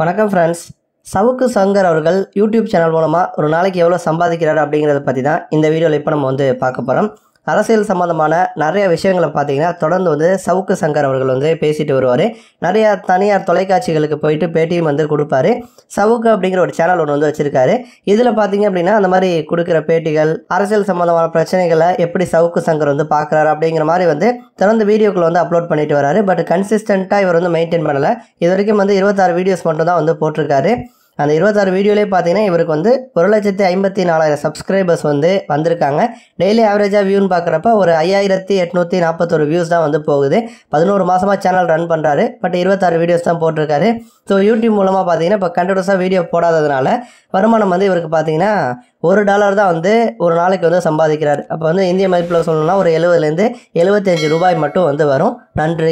வணக்கம் ஃப்ரெண்ட்ஸ் சவுக்கு சங்கர் அவர்கள் YouTube channel மூலமாக ஒரு நாளைக்கு எவ்வளோ சம்பாதிக்கிறார் அப்படிங்கிறத பற்றி தான் இந்த வீடியோவில் இப்போ நம்ம வந்து பார்க்க போகிறோம் அரசியல் சம்மந்தமான நிறைய விஷயங்களை பார்த்தீங்கன்னா தொடர்ந்து வந்து சவுக்கு சங்கர் அவர்கள் வந்து பேசிட்டு வருவார் நிறைய தனியார் தொலைக்காட்சிகளுக்கு போயிட்டு பேட்டியும் வந்து கொடுப்பாரு சவுக்கு அப்படிங்கிற ஒரு சேனல் ஒன்று வந்து வச்சுருக்காரு இதில் பார்த்தீங்க அப்படின்னா அந்த மாதிரி கொடுக்குற பேட்டிகள் அரசியல் சம்மந்தமான பிரச்சனைகளை எப்படி சவுக்கு சங்கர் வந்து பார்க்குறாரு அப்படிங்கிற மாதிரி வந்து தொடர்ந்து வீடியோக்கள் வந்து அப்லோட் பண்ணிட்டு வராரு பட் கன்சிஸ்டண்ட்டாக இவர் வந்து மெயின்டைன் பண்ணலை இது வரைக்கும் வந்து இருபத்தாறு வீடியோஸ் மட்டும் தான் வந்து போட்டிருக்காரு அந்த இருபத்தாறு வீடியோலே பார்த்தீங்கன்னா இவருக்கு வந்து ஒரு லட்சத்தி ஐம்பத்தி நாலாயிரம் சப்ஸ்கிரைபர்ஸ் வந்து வந்திருக்காங்க டெய்லி ஆவரேஜாக வியூன்னு பார்க்குறப்ப ஒரு ஐயாயிரத்தி எட்நூற்றி நாற்பத்தொரு வியூஸ் தான் வந்து போகுது பதினோரு மாதமாக சேனல் ரன் பண்ணுறாரு பட் இருபத்தாறு வீடியோஸ் தான் போட்டிருக்காரு ஸோ யூடியூப் மூலமாக பார்த்தீங்கன்னா இப்போ கண்டினியூஸாக வீடியோ போடாததுனால வருமானம் வந்து இவருக்கு பார்த்தீங்கன்னா ஒரு டாலர் தான் வந்து ஒரு நாளைக்கு வந்து சம்பாதிக்கிறார் அப்போ வந்து இந்திய மதிப்பில் சொல்லணும்னா ஒரு எழுபதுலேருந்து எழுபத்தஞ்சு ரூபாய் மட்டும் வந்து வரும் நன்றி